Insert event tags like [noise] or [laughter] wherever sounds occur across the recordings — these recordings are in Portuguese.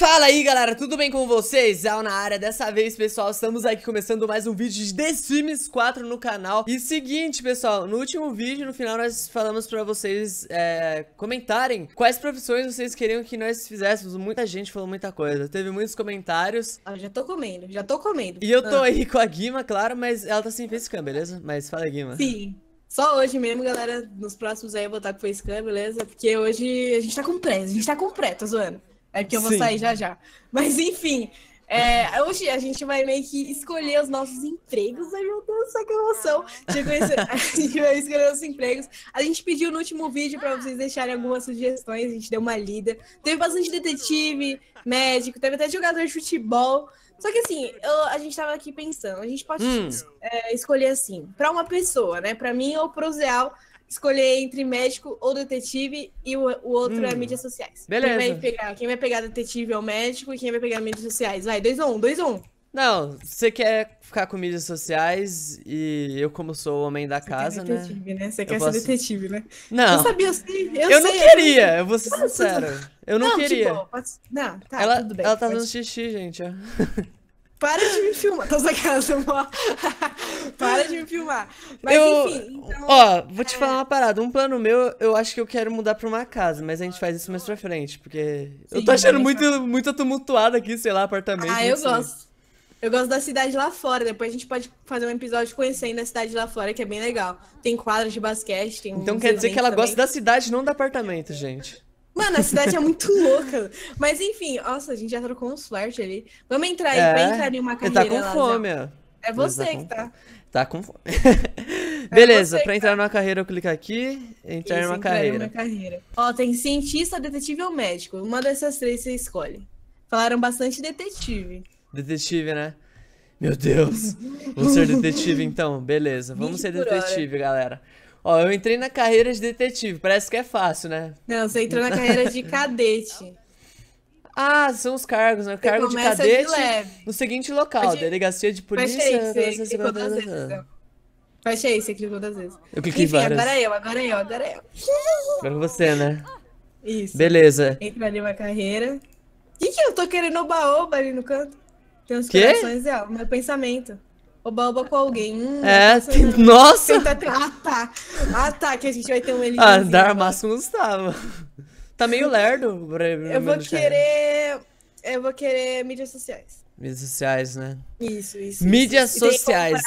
Fala aí galera, tudo bem com vocês? Al é na área, dessa vez pessoal, estamos aqui começando mais um vídeo de The Sims 4 no canal E seguinte pessoal, no último vídeo, no final nós falamos pra vocês é, comentarem quais profissões vocês queriam que nós fizéssemos Muita gente falou muita coisa, teve muitos comentários Ah, já tô comendo, já tô comendo E eu tô ah. aí com a Guima, claro, mas ela tá sem facecam, beleza? Mas fala Guima Sim só hoje mesmo, galera. Nos próximos aí eu vou estar com facecam, beleza? Porque hoje a gente tá com pressa, a gente tá com pré, tá zoando. É porque eu vou Sim. sair já já. Mas enfim, é, hoje a gente vai meio que escolher os nossos empregos. Ai, meu Deus, que emoção! Ah. [laughs] a gente vai escolher os empregos. A gente pediu no último vídeo para vocês deixarem algumas sugestões, a gente deu uma lida. Teve bastante detetive, médico, teve até jogador de futebol. Só que assim, eu, a gente tava aqui pensando, a gente pode hum. é, escolher assim, para uma pessoa, né? Para mim ou pro Zeal, escolher entre médico ou detetive e o, o outro é hum. é mídias sociais. Beleza. Quem vai, pegar, quem vai pegar detetive é o médico e quem vai pegar mídias sociais. Vai, 2 a 1 2 a 1 Não, você quer ficar com mídias sociais e eu, como sou o homem da você casa, quer né, detetive, né? Você eu quer posso... ser detetive, né? Não. Eu sabia, eu sei. Eu, eu sei, não queria, eu, vou ser tipo, sincero. eu não, não tipo, queria. Tipo, pode... Não, tá, ela, tudo bem. Ela tá pode... dando xixi, gente. [laughs] Para de me filmar. Tô sacando, amor. [laughs] Para de me filmar. Mas eu, enfim. Então, ó, vou te é... falar uma parada. Um plano meu, eu acho que eu quero mudar pra uma casa, mas a gente faz isso mais pra frente, porque. Sim, eu tô achando muito, muito tumultuado aqui, sei lá, apartamento. Ah, eu assim. gosto. Eu gosto da cidade lá fora. Depois a gente pode fazer um episódio conhecendo a cidade lá fora, que é bem legal. Tem quadras de basquete, tem. Então quer dizer que ela também. gosta da cidade, não do apartamento, gente. Mano, a cidade é muito [laughs] louca. Mas enfim, nossa, a gente já trocou uns flert ali. Vamos entrar aí, é, vai entrar em uma tá carreira. É tá, tá. tá com fome, ó. É você tá que tá. Tá com fome. É Beleza, pra entrar tá. numa carreira eu clico aqui, entrar Isso, numa entrar carreira. Numa carreira. Ó, tem cientista, detetive ou médico. Uma dessas três você escolhe. Falaram bastante detetive. Detetive, né? Meu Deus. Vou ser detetive então. Beleza, [laughs] vamos ser detetive, galera. Ó, eu entrei na carreira de detetive, parece que é fácil, né? Não, você entrou na carreira de cadete. [laughs] Ah, são os cargos, né? Cargo de cadete de no seguinte local, Pode... delegacia de polícia. Fechei, você clicou duas vezes. Fechei, né? então. você clicou duas vezes. Eu cliquei Enfim, várias. agora é eu, agora é eu, agora é eu. Agora você, né? Isso. Beleza. Entra ali uma carreira. O que, que eu tô querendo o baoba ali no canto? Tem uns que? corações, é, o meu pensamento. Oba-oba com alguém. Hum, é, nossa. Tem... nossa. Tenta ah, tá. Ah, tá, que a gente vai ter um Elias. Ah, dar máximo Gustavo. Tá meio lerdo. Pra, eu vou querer... Eu vou querer mídias sociais. Mídias sociais, né? Isso, isso. Mídias isso. sociais.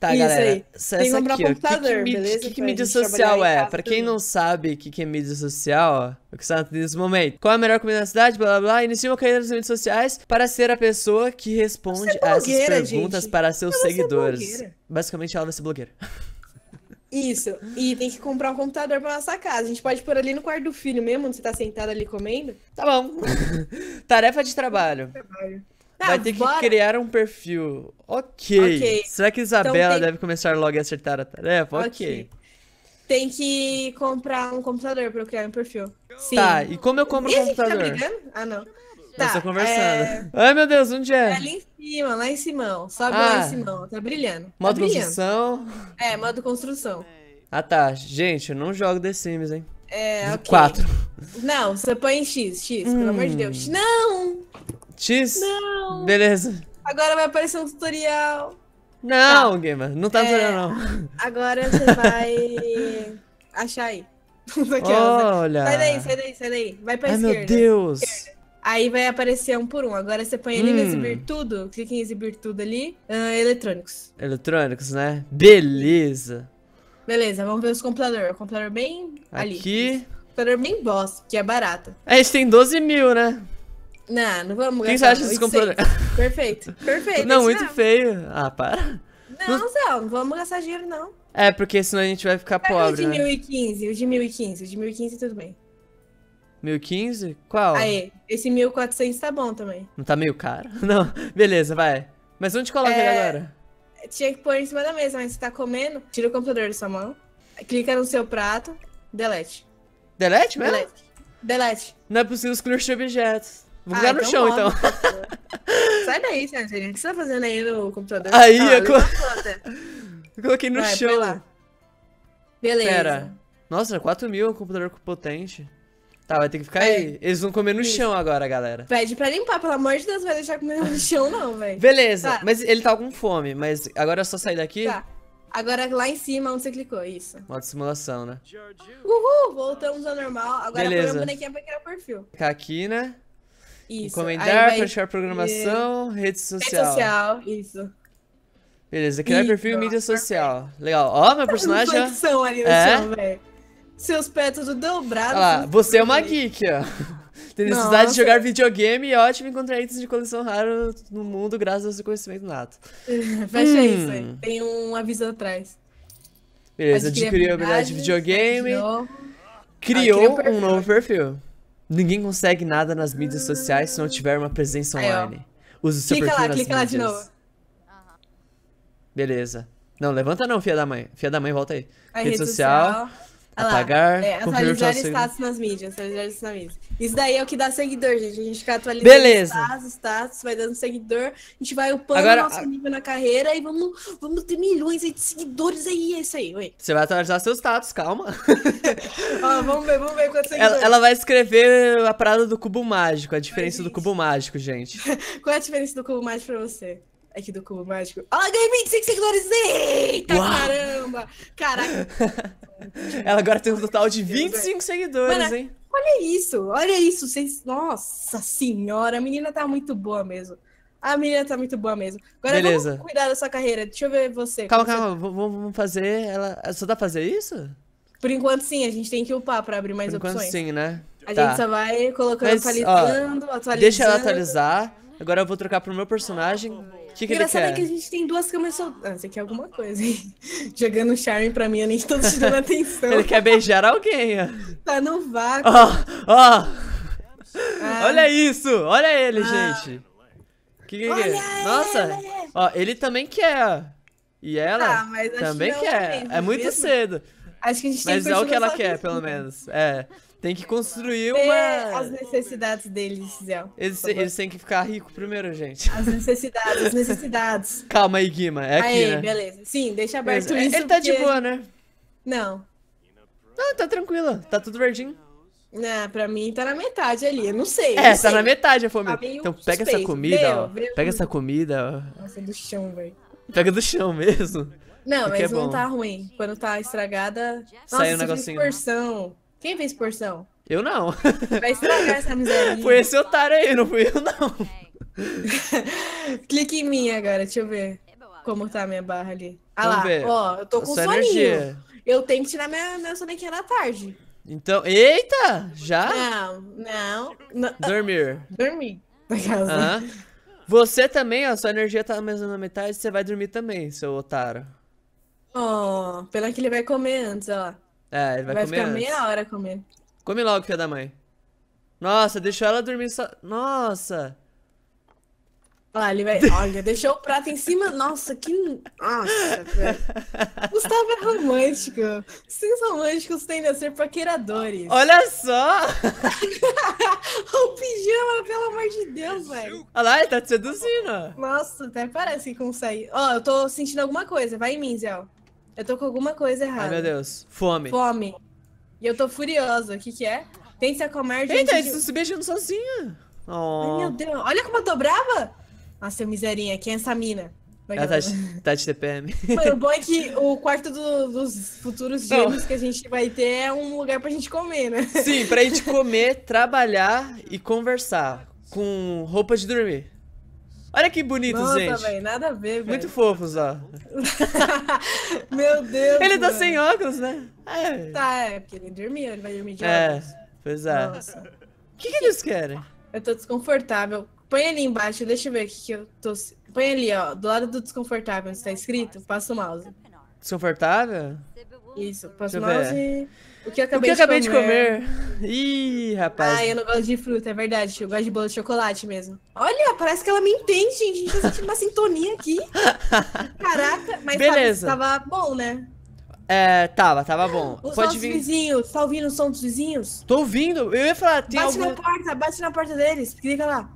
Tá, Isso galera. Aí. Essa Tem que comprar aqui, computador, que, que, beleza? O que, que mídia social é? Pra quem não sabe o que, que é mídia social, ó, o que está nesse momento. Qual é a melhor comida na cidade? Blá blá blá. Inicia uma carreira nas redes sociais para ser a pessoa que responde a é essas perguntas gente. para seus é seguidores. Basicamente, ela vai ser blogueira. Isso. E tem que comprar um computador pra nossa casa. A gente pode pôr ali no quarto do filho mesmo, onde você tá sentado ali comendo. Tá bom. [laughs] Tarefa de trabalho. trabalho vai ter bora. que criar um perfil. Okay. ok. Será que então Isabela então, tem... deve começar logo a acertar a tarefa? Ok. okay. Tem que comprar um computador pra eu criar um perfil. Sim. Tá, e como eu compro e um tá computador? Tá Ah, não. Tá, eu conversando. É... Ai, meu Deus, onde é? É ali em cima, lá em cima. Sobe ah, lá em cima. Ah. Tá brilhando. Tá modo tá construção. É, modo construção. Ah, tá. Gente, eu não jogo The Sims, hein? É, ok. 4. Não, você põe em X, X, hum. pelo amor de Deus. Hum. Não! X. Não. Beleza. Agora vai aparecer um tutorial. Não, tá. Gamer, não tá é, tutorial, não. Agora você vai [laughs] achar aí. [laughs] Olha. Sai daí, sai daí, sai daí. Vai pra Ai, esquerda. Ai, meu Deus. Aí vai aparecer um por um. Agora você põe ele hum. em exibir tudo. Clica em exibir tudo ali. Uh, eletrônicos. Eletrônicos, né? Beleza. Beleza, vamos ver os computadores. O computador bem Aqui. ali. Aqui. Computador bem boss, que é barato. A gente tem 12 mil, né? Não, não vamos Quem você acha desse computador? Perfeito, [laughs] perfeito. Não, muito feio. Ah, para. Não, não, Zé, não vamos gastar dinheiro, não. É, porque senão a gente vai ficar pobre. Né? O de né? 1015, o de 1015, o de 1015 tudo bem. 1015? Qual? Aí, esse 1400 tá bom também. Não tá meio caro? [laughs] Não, beleza, vai. Mas onde coloca é... ele agora? Tinha que pôr em cima da mesa, mas você tá comendo, tira o computador da sua mão, clica no seu prato, delete. Delete mesmo? Delete. delete. Não é possível excluir objetos. Vou ah, no então chão, então. [laughs] Sai daí, Sérgio. O que você tá fazendo aí no computador? Aí, ah, eu, [laughs] eu, coloquei no Vai, chão. Beleza. Pera. Nossa, 4 mil um computador potente. Tá, vai ter que ficar é. aí. Eles vão comer no Isso. chão agora, galera. Pede pra limpar, pelo amor de Deus, vai deixar comer no chão, não, velho. Beleza, tá. mas ele tá com fome, mas agora é só sair daqui. Tá. Agora lá em cima onde você clicou, isso. Modo simulação, né? Uhul, voltamos ao normal. Agora põe a bonequinha pra criar o perfil. Ficar aqui, né? Isso. Encomendar, vai... fechar programação, é, e... rede social. Rede social, isso. Beleza, criar perfil e mídia social. Legal. Ó, meu tá personagem. Já... ali no é? chão, Seus pés tudo dobrados. Ah, você é uma geek, ó. [laughs] Tem necessidade Nossa. de jogar videogame e ótimo encontrar itens de coleção raro no mundo graças ao seu conhecimento nato. [laughs] Fecha hum. isso aí. Tem um aviso atrás. Beleza, adquiriu habilidade de videogame. Criou, ah, criou um novo perfil. Ninguém consegue nada nas mídias sociais se não tiver uma presença Aí, online. o seu clica perfil lá, nas clica mídias. lá de novo. Beleza. Não, levanta não, filha da mãe. Filha da mãe, volta aí. A rede, rede social. social. Ah lá. Apagar. É, atualizar tá status nas mídias. Atualizar status nas mídias. Isso daí é o que dá seguidor, gente. A gente fica atualizando Beleza. status, status, vai dando seguidor. A gente vai upando Agora, nosso nível na carreira e vamos, vamos ter milhões de seguidores aí. É isso aí, ué. Você vai atualizar seus status, calma. [laughs] Ó, vamos ver, vamos ver quantos seguidores. Ela, ela, vai escrever a parada do cubo mágico, a diferença Ai, do cubo mágico, gente. [laughs] Qual é a diferença do cubo mágico pra você? aqui é do Cubo Mágico. Ah, ganhei 25 seguidores! Eita, Uau. caramba! Caraca! [laughs] [laughs] Ela agora tem um total de 25 seguidores, hein? Olha isso, olha isso. Vocês... Nossa senhora, a menina tá muito boa mesmo. A menina tá muito boa mesmo. Agora Beleza. vamos cuidar da sua carreira. Deixa eu ver você. Calma, calma. Você... Vamos fazer. Ela. Só dá pra fazer isso? Por enquanto, sim. A gente tem que upar pra abrir mais Por opções. Enquanto, sim, né? A tá. gente só vai colocando, Mas, atualizando, ó, atualizando. Deixa ela atualizar. Agora eu vou trocar pro meu personagem. Ah, o que, que ele é quer? que a gente tem duas câmeras soltadas. Ah, você quer é alguma coisa, hein? [laughs] Jogando charme pra mim, eu nem estou te dando [laughs] atenção. ele quer beijar alguém, ó. Tá no vácuo. Ó, oh, ó. Oh. Ah. Olha isso! Olha ele, ah. gente. Que que olha é? Nossa! Ele. Ó, ele também quer. E ela ah, também quer. É mesmo, é muito mesmo. cedo. Acho que a gente mas tem que é o que ela quer, pelo menos. É. Tem que construir uma. As necessidades deles, Zé. Eles, eles têm que ficar rico primeiro, gente. As necessidades, as necessidades. [laughs] Calma aí, Guima. É aqui, aí, né? beleza. Sim, deixa aberto beleza. isso. Ele tá porque... de boa, né? Não. Não tá tranquila. Tá tudo verdinho. Não, né, pra mim tá na metade ali, eu não sei. É, não tá sei. na metade a fome. Tá então pega suspeito. essa comida, meu, ó. Pega essa comida, ó. Nossa, é do chão, velho. Pega do chão mesmo. Não, é mas é não tá ruim. Quando tá estragada, Saiu um negocinho. porção. Quem fez porção? Eu não. Vai estragar essa miséria. Foi esse otário aí, não fui eu não. [laughs] Clique em mim agora, deixa eu ver como tá a minha barra ali. Ah Vamos lá, ver. ó, eu tô com Sua soninho. Eu tenho que tirar minha, minha sonequinha da tarde. Então, eita, já? Não, não. não. Dormir. Dormir, na tá casa. Uh -huh. Você também, ó, sua energia tá mais na metade, você vai dormir também, seu otário. Ó, oh, pena que ele vai comer antes, ó. É, ele vai, vai comer ficar antes. meia hora comendo. Come logo, filha da mãe. Nossa, deixou ela dormir só... Nossa! Olha, ah, ele vai... [laughs] Olha, deixou o prato em cima. Nossa, que... Nossa, velho. Gustavo [laughs] é romântico. Vocês românticos tendem a ser paqueradores. Olha só! [laughs] o pijama, pelo amor de Deus, velho. Olha lá, ele tá te seduzindo. Nossa, até parece que consegue. Ó, eu tô sentindo alguma coisa. Vai em mim, Zé. Eu tô com alguma coisa errada. Ai, meu Deus. Fome. Fome. E eu tô furiosa. O que que é? Tente se acalmar, gente. Eita, eles estão se beijando sozinha. Oh. Ai, meu Deus. Olha como eu tô brava. Ah, seu miserinha. Quem é essa mina? Ela tá, tá de, tá de TPM. Mano, o [laughs] bom é que o quarto do, dos futuros gêmeos que a gente vai ter é um lugar pra gente comer, né? Sim, pra gente [laughs] comer, trabalhar e conversar. Com roupa de dormir. Olha que bonitos, Nossa, gente. Véio, nada a ver, velho. Muito fofos, [laughs] ó. Meu Deus. Ele tá mano. tá sem óculos, né? É. Tá, é, porque ele dormiu, ele vai dormir de é, óculos. É, pois é. O que, que eles querem? Eu tô desconfortável. Põe ali embaixo, deixa eu ver o que, que eu tô. Põe ali, ó, do lado do desconfortável, onde tá escrito, passa o mouse. Desconfortável? Isso, Pasmose. O que eu acabei, o que eu acabei de, comer. de comer. Ih, rapaz. Ah, eu não gosto de fruta, é verdade. Eu gosto de bolo de chocolate mesmo. Olha, parece que ela me entende, gente. A gente tá sentindo uma sintonia aqui. [laughs] Caraca, mas Beleza. tava bom, né? É, tava, tava bom. Os Pode vir... vizinhos, tá ouvindo o som dos vizinhos? Tô ouvindo, eu ia falar... Tem bate algum... na porta, bate na porta deles, clica lá.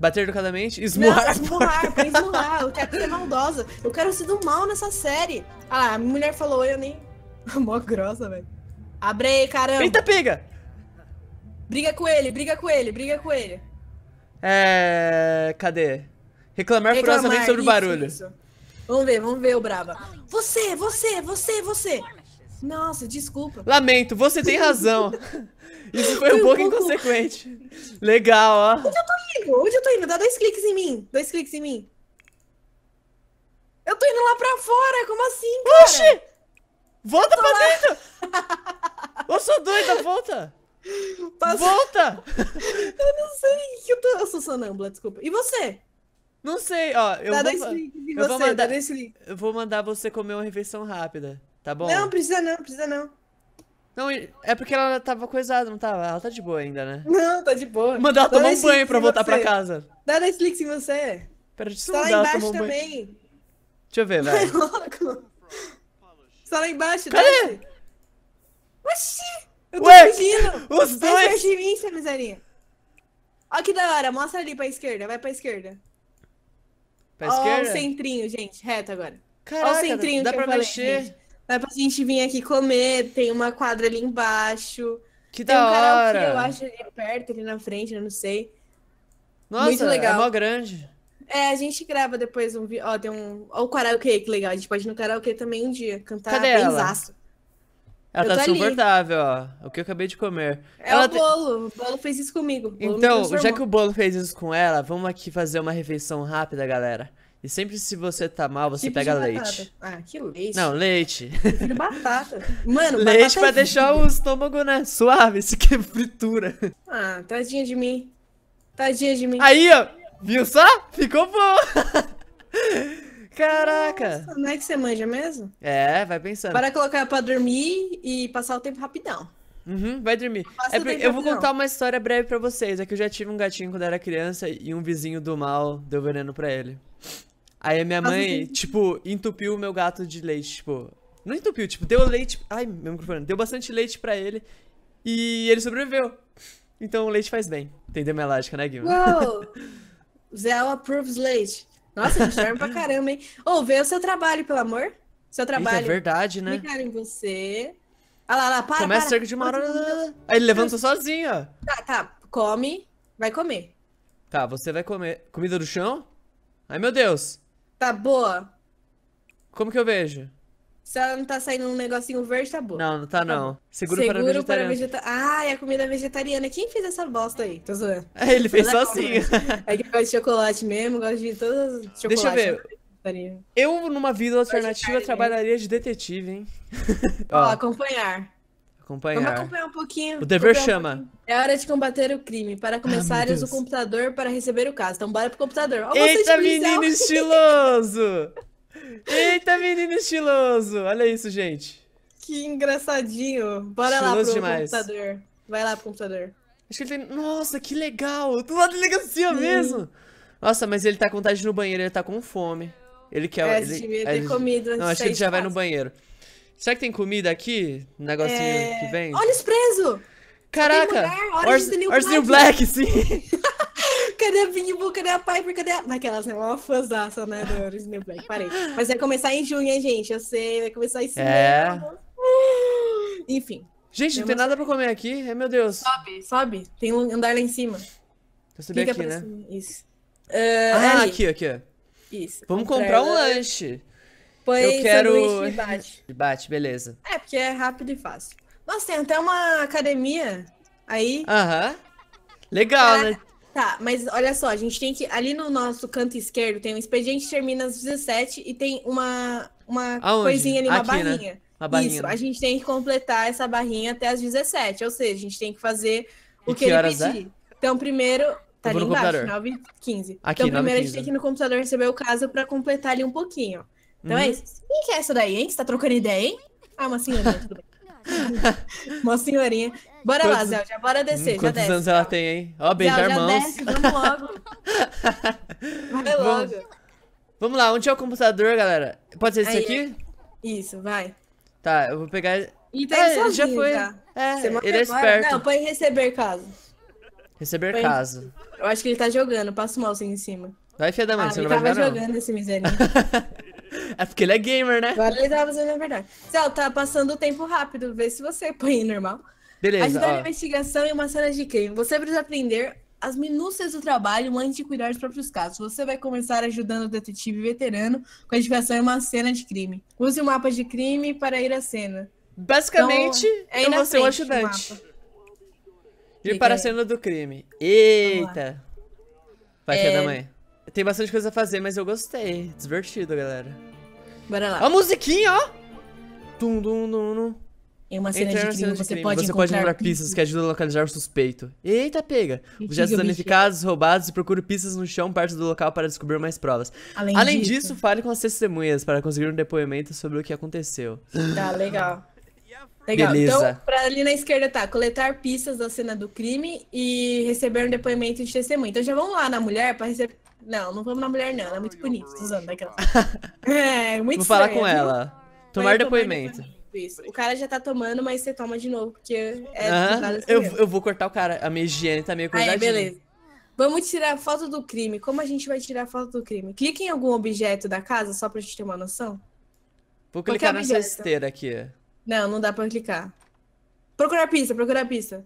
Bater educadamente, esmurrar. Não, esmurrar, o esmurrar. Eu quero ser é maldosa. Eu quero ser do mal nessa série. Ah, a mulher falou, eu nem. [laughs] Mó grossa, velho. Abre aí, caramba. Eita, pega! Briga com ele, briga com ele, briga com ele. É. Cadê? Reclamar, furiosamente sobre o barulho. Isso. Vamos ver, vamos ver o Brava. Você, você, você, você! Nossa, desculpa. Lamento, você tem razão. [laughs] Isso foi, um, pouco um pouco inconsequente. Legal, ó. Onde eu tô indo? Onde eu tô indo? Dá dois cliques em mim. Dois cliques em mim. Eu tô indo lá pra fora, como assim, cara? Oxi! Volta pra lá. dentro! [laughs] eu sou doida, volta! Passa... Volta! [laughs] eu não sei o que eu tô... Eu sou sonâmbula, desculpa. E você? Não sei, ó. Eu Dá vou... dois cliques em eu você, vou mandar... Eu vou mandar você comer uma refeição rápida. Tá bom? Não, precisa não, precisa não. Não, é porque ela tava coisada, não tava? Ela tá de boa ainda, né? Não, tá de boa. Mandar ela tomar um banho pra voltar pra casa. Dá Netflix em você. Pera, deixa eu Só lá embaixo também. Banho. Deixa eu ver, velho. [laughs] Vai é louco. lá embaixo, Cadê? Oxi! Eu tô Ué, fugindo! [laughs] Os dois! Vai de mim, seu miserinha. Ó que da hora, mostra ali pra esquerda, vai pra esquerda. Pra esquerda? Ó o centrinho, gente, reto agora. Caraca, Ó o centrinho dá, dá pra mexer. Falei, Dá pra gente vir aqui comer, tem uma quadra ali embaixo. Que tem da um hora! Karaokê, eu acho, ali perto, ali na frente, eu não sei. Nossa, Muito é legal. é mó grande. É, a gente grava depois um vídeo. Ó, tem um. Ó, o karaokê, que legal. A gente pode ir no karaokê também um dia, cantar Cadê benzaço. Ela, ela tá insuportável, ó. O que eu acabei de comer. É ela o bolo. O bolo fez isso comigo. Bolo então, já que o bolo fez isso com ela, vamos aqui fazer uma refeição rápida, galera. E sempre se você tá mal, você tipo pega leite. Ah, que leite. Não, leite. Prefiro batata. [laughs] Mano, leite batata pra é deixar vida. o estômago, né, suave, isso que é fritura. Ah, tadinha de mim. Tadinha de mim. Aí, ó. Viu só? Ficou bom. [laughs] Caraca. Nossa, não é que você manja mesmo? É, vai pensando. Para colocar pra dormir e passar o tempo rapidão. Uhum, vai dormir. É eu vou contar uma história breve para vocês. É que eu já tive um gatinho quando era criança e um vizinho do mal deu veneno para ele. Aí a minha mãe, tipo, entupiu o meu gato de leite, tipo. Não entupiu, tipo, deu leite. Ai, meu microfone. Deu bastante leite pra ele. E ele sobreviveu. Então o leite faz bem. Entendeu minha lógica, né, Guilherme? Uou! [laughs] approves leite. Nossa, ele charme pra caramba, hein? ouve oh, vê o seu trabalho, pelo amor. Seu trabalho. Eita, é verdade, né? Ficar em você. Olha lá, lá, para, Começa para, cerca de uma hora. Aí ele levanta sozinho, ó. Tá, tá. Come. Vai comer. Tá, você vai comer. Comida do chão? Ai, meu Deus. Tá boa? Como que eu vejo? Se ela não tá saindo um negocinho verde, tá boa. Não, não tá, tá não. Seguro, Seguro para vegetariano. Vegeta... Ah, é a comida vegetariana. Quem fez essa bosta aí? Tô zoando. [laughs] Ele fez é só assim. é que gosta de chocolate mesmo, gosta de todas as Deixa eu ver. Eu, numa vida alternativa, trabalharia de detetive, hein? [laughs] Ó, acompanhar. Acompanhar. Vamos acompanhar um pouquinho. O dever chama. Um é hora de combater o crime. Para começar, ah, o computador para receber o caso. Então, bora pro computador. Eita, menino estiloso! Eita, menino estiloso! Olha isso, gente. Que engraçadinho. Bora estiloso lá pro demais. computador. Vai lá pro computador. Acho que ele tem... Nossa, que legal! Do lado da delegacia assim, mesmo! Nossa, mas ele tá com vontade no banheiro, ele tá com fome. Ele quer... É, ele, ele, é, comido. Não, acho que ele já vai no banheiro. Será que tem comida aqui? Um negocinho é... que vem? Olhos preso! Caraca! Orange New Black, sim! [laughs] cadê a Bimbo? Cadê a Piper? Cadê a... Naquelas, né? Uma fãzaça, né? Do Orange New Black. Parei. Mas vai começar em junho, hein, gente? Eu sei, vai começar em junho. É. Enfim. Gente, não tem nada pra comer aqui. É meu Deus. Sobe, sobe. Tem um andar lá em cima. Eu subi aqui, né? Cima. Isso. Uh, ah, ali. aqui, aqui. Isso. Vamos comprar um lanche eu quero... de bate. De [laughs] bate, beleza. É, porque é rápido e fácil. Nossa, tem até uma academia aí. Aham. Legal, né? Tá, mas olha só, a gente tem que. Ali no nosso canto esquerdo tem um expediente que termina às 17 e tem uma, uma coisinha ali, uma Aqui, né? barrinha. Né? Uma barrinha. Isso, né? a gente tem que completar essa barrinha até às 17. Ou seja, a gente tem que fazer o e que, que ele é? pedir. É? Então, primeiro. Tá ali embaixo, 9h15. Então, primeiro 9, 15, a gente tem que né? ir no computador receber o caso para completar ali um pouquinho. Então é uhum. é isso. Quem que é essa daí, hein? você tá trocando ideia, hein? Ah, uma senhorinha, tudo bem. [laughs] uma senhorinha. Bora Quantos... lá, Zé, já bora descer, hum, já desce. anos ela tem, hein? Ó, beijar Zé, Já Desce, vamos logo. [laughs] vai logo. Vamos... lá, onde é o computador, galera? Pode ser esse aqui? Isso, vai. Tá, eu vou pegar... Então tá sozinho, já foi. É, ele é esperto. Não, põe receber caso. Receber põe... caso. Eu acho que ele tá jogando, passa o mouse em cima. Vai, filha da mãe, ah, você não vai jogar, não. Ele tava jogando esse miserinho. [laughs] É porque ele é gamer, né? Agora ele tá fazendo a verdade. Céu, tá passando o tempo rápido. Vê se você põe normal. Beleza. Ajudar a investigação e uma cena de crime. Você precisa aprender as minúcias do trabalho antes de cuidar dos próprios casos. Você vai começar ajudando o detetive veterano com a investigação em uma cena de crime. Use o mapa de crime para ir à cena. Basicamente, então, é eu vou ser um ajudante. Ir para a cena do crime. Eita! Vai é... da manhã. Tem bastante coisa a fazer, mas eu gostei. Divertido, galera. Bora lá. A musiquinha, ó. Tum, dum, dum, dum. Em uma cena Entrar de crime, você, crime. Pode, você encontrar... pode encontrar pistas que ajudam a localizar o suspeito. Eita, pega! Objetos danificados, roubados e procure pistas no chão perto do local para descobrir mais provas. Além, Além disso, disso, fale com as testemunhas para conseguir um depoimento sobre o que aconteceu. Tá, legal. Legal. Beleza. Então, pra ali na esquerda tá coletar pistas da cena do crime e receber um depoimento de testemunha. Então já vamos lá na mulher para receber. Não, não vamos na mulher, não. Ela é muito bonita, Suzana, daquela. [laughs] é, muito Vou falar com ela. Tomar depoimento. Isso. O cara já tá tomando, mas você toma de novo, porque é ah, eu, eu vou cortar o cara. A minha higiene tá meio coisadinha. Aí, beleza. Vamos tirar foto do crime. Como a gente vai tirar foto do crime? Clique em algum objeto da casa, só pra gente ter uma noção. Vou clicar nessa esteira aqui. Não, não dá pra clicar. Procurar pista, procurar pista.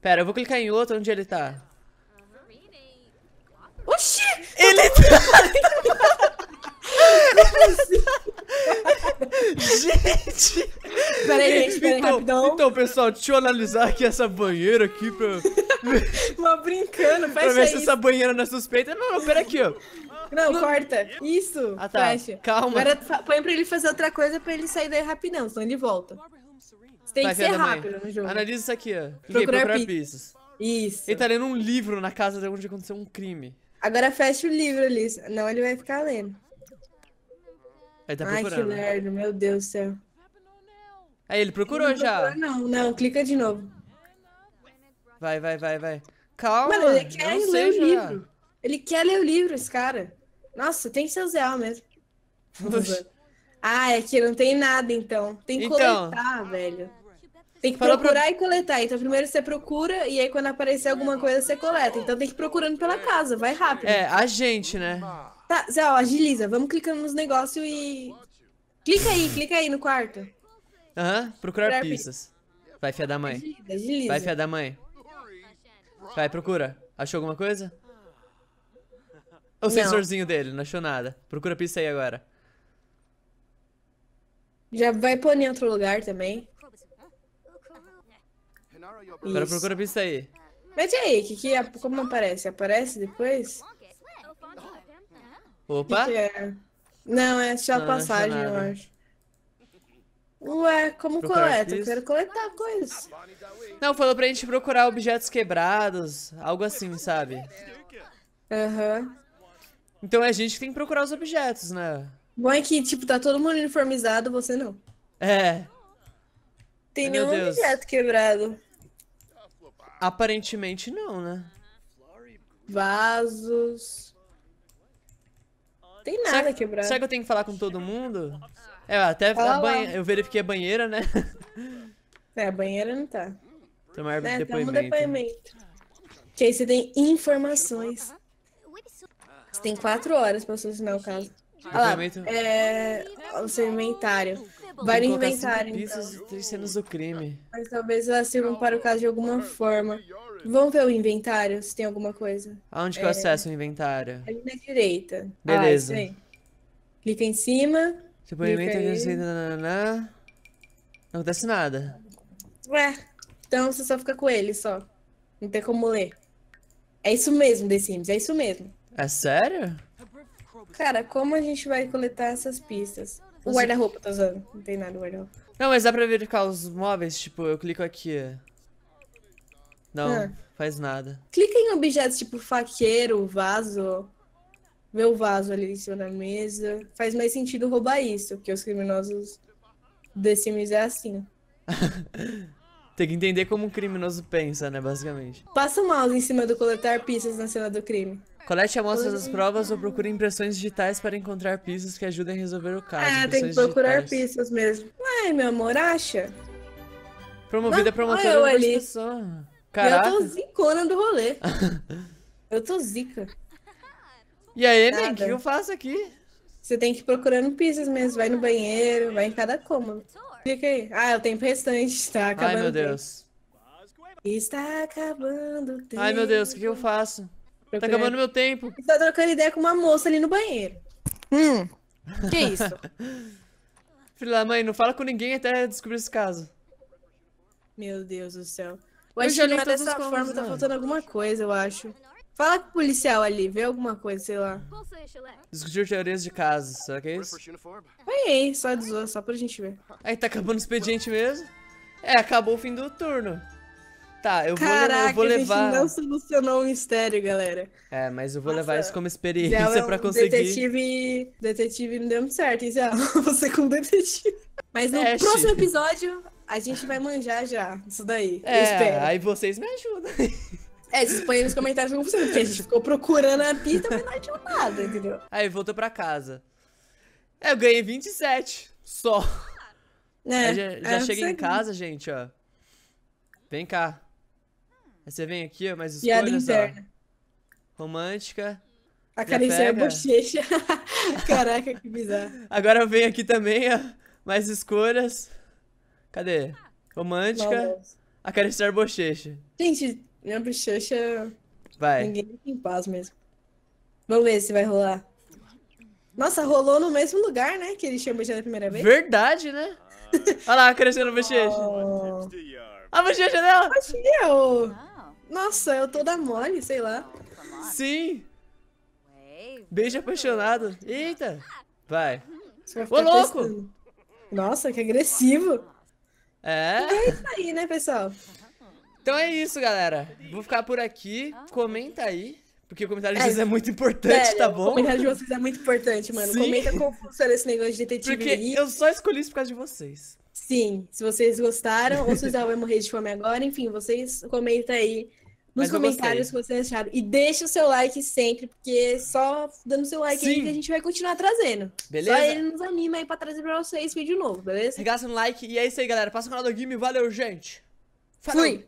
Pera, eu vou clicar em outro onde ele tá. Oxi! Ele tá... gente! Peraí, gente, peraí, então, rapidão. Então, pessoal, deixa eu analisar aqui essa banheira aqui pra... [laughs] Tô brincando, fecha Pra ver se essa banheira não é suspeita. Não, não, pera aqui, ó. Não, não, corta. Isso. Ah, tá. Fecha. Calma. Agora põe pra ele fazer outra coisa pra ele sair daí rapidão, senão ele volta. Você tem tá que ser rápido no jogo. Analisa isso aqui, ó. Procurar, procurar pistas. Isso. Ele tá lendo um livro na casa de onde aconteceu um crime. Agora fecha o livro ali, senão ele vai ficar lendo. Ele tá procurando. Ai, que lerdo, meu Deus do céu. Aí, ele procurou não já. Procurou, não, não, clica de novo. Vai, vai, vai, vai. Calma. Mano, ele quer ler o livro. Ele quer ler o livro, esse cara. Nossa, tem que ser o mesmo. ah, é que não tem nada, então. Tem que então... coletar, velho. Tem que Falou procurar pra... e coletar. Então, primeiro você procura e aí quando aparecer alguma coisa, você coleta. Então tem que ir procurando pela é. casa, vai rápido. É, a gente, né? Tá, Zé, ó, agiliza. Vamos clicando nos negócios e. Clica aí, clica aí no quarto. Aham, procurar, procurar pistas. pistas. Vai, fia da mãe. Agiliza, agiliza. Vai, fia da mãe. Vai, procura. Achou alguma coisa? o sensorzinho dele, não achou nada. Procura pista aí agora. Já vai pôr em outro lugar também. Isso. Agora procura pista aí. Mete aí, que, que, como aparece? Aparece depois? Opa! Que que é? Não, é só não, passagem, não eu acho. Ué, como procurar coleta? Eu quero coletar coisas. Não, falou pra gente procurar objetos quebrados, algo assim, sabe? Aham. Uhum. Então é a gente que tem que procurar os objetos, né? Bom é que, tipo, tá todo mundo uniformizado, você não. É. Tem Ai, nenhum objeto quebrado. Aparentemente não, né? Vasos. Tem nada será, quebrado. Será que eu tenho que falar com todo mundo? É, até a banhe... eu verifiquei a banheira, né? [laughs] É, a banheira não tá. Tomar é, depoimento. Toma né? depoimento. Que aí você tem informações. Você tem quatro horas pra solucionar o caso. Olha lá, é, o seu inventário. Vai no inventário, então. Três cenas do crime. Mas talvez elas sirvam para o caso de alguma forma. Vamos ver o inventário, se tem alguma coisa. Aonde que é... eu acesso o inventário? Ali na direita. Ah, Beleza. Ah, Clica em cima. Você inventário... É Não acontece nada. Ué, então você só fica com ele, só. Não tem como ler. É isso mesmo, The Sims, é isso mesmo. É sério? Cara, como a gente vai coletar essas pistas? O guarda-roupa, tô usando. Não tem nada no guarda-roupa. Não, mas dá pra verificar os móveis, tipo, eu clico aqui. Não, ah. faz nada. Clica em objetos tipo faqueiro, vaso. Vê o vaso ali em cima da mesa. Faz mais sentido roubar isso, porque os criminosos The Sims é assim. [laughs] Tem que entender como um criminoso pensa, né, basicamente. Passa o mouse em cima do coletar pistas na cena do crime. Colete amostras das provas ou procure impressões digitais para encontrar pistas que ajudem a resolver o caso. É, tem que procurar digitais. pistas mesmo. Ué, meu amor, acha? Promovida Mas, promotora olha eu ali. pessoa. Caraca. Eu tô zicona do rolê. [laughs] eu tô zica. E aí, Nada. o que eu faço aqui? Você tem que ir procurando pistas mesmo. Vai no banheiro, vai em cada cômodo. Fica aí. Ah, é o tempo restante. Tá acabando. Ai, meu Deus. Está acabando o tempo. Ai, meu Deus, o que, eu faço? Tá Procurando. Tá acabando meu tempo. Tá trocando ideia com uma moça ali no banheiro. Hum. Que isso? [laughs] Filha da mãe, não fala com ninguém até descobrir esse caso. Meu Deus do céu. O Ash não é dessa forma, tá faltando alguma coisa, eu acho. Fala com o policial ali, vê alguma coisa, sei lá. Discutir teorias de casos, será que é isso? Aí, só de zoa, só pra gente ver. Aí tá acabando o expediente mesmo? É, acabou o fim do turno. Tá, eu vou, Caraca, eu vou levar. A gente não solucionou o mistério, galera. É, mas eu vou Nossa, levar isso como experiência Zé é pra conseguir. Detetive. Detetive não deu certo, hein, Zé? [laughs] Você com detetive. Mas no próximo episódio, a gente vai manjar já. Isso daí. É, aí vocês me ajudam. [laughs] É, vocês põem nos comentários como você, porque a gente ficou procurando a pista, mas não achou nada, entendeu? Aí voltou pra casa. É, eu ganhei 27 só. É, Aí já, já é, cheguei em casa, gente, ó. Vem cá. Aí você vem aqui, ó, mas escolhas, E Romântica. A carinha é bochecha. [laughs] Caraca, que bizarro. Agora eu venho aqui também, ó. Mais escolhas. Cadê? Romântica. Nossa. Acariciar bochecha. Gente, minha bochecha. Vai. Ninguém fica em paz mesmo. Vamos ver se vai rolar. Nossa, rolou no mesmo lugar, né? Que ele tinha beijado da primeira vez. Verdade, né? Ah. Olha lá, crescendo a bochecha. Oh. A bochecha dela! Eu. Nossa, eu tô da mole, sei lá. Tá Sim! Beijo apaixonado. Eita! Vai. Ô, louco! Testando. Nossa, que agressivo. É? Então é isso aí, né, pessoal? Então é isso, galera. Vou ficar por aqui. Ah, comenta aí. Porque o comentário de é. vocês é, é muito importante, é, tá bom? O comentário de vocês é muito importante, mano. Sim. Comenta como funciona esse negócio de detetive. Porque aí. eu só escolhi isso por causa de vocês. Sim, se vocês gostaram, ou se vocês vai morrer de fome agora, enfim, vocês comentam aí nos comentários comentários que vocês acharam. E deixa o seu like sempre, porque só dando seu like aí que a gente vai continuar trazendo. Beleza? Só ele nos anima aí pra trazer pra vocês vídeo novo, beleza? Regaça no like. E é isso aí, galera. Passa o canal do Game. Valeu, gente. Falou. Fui.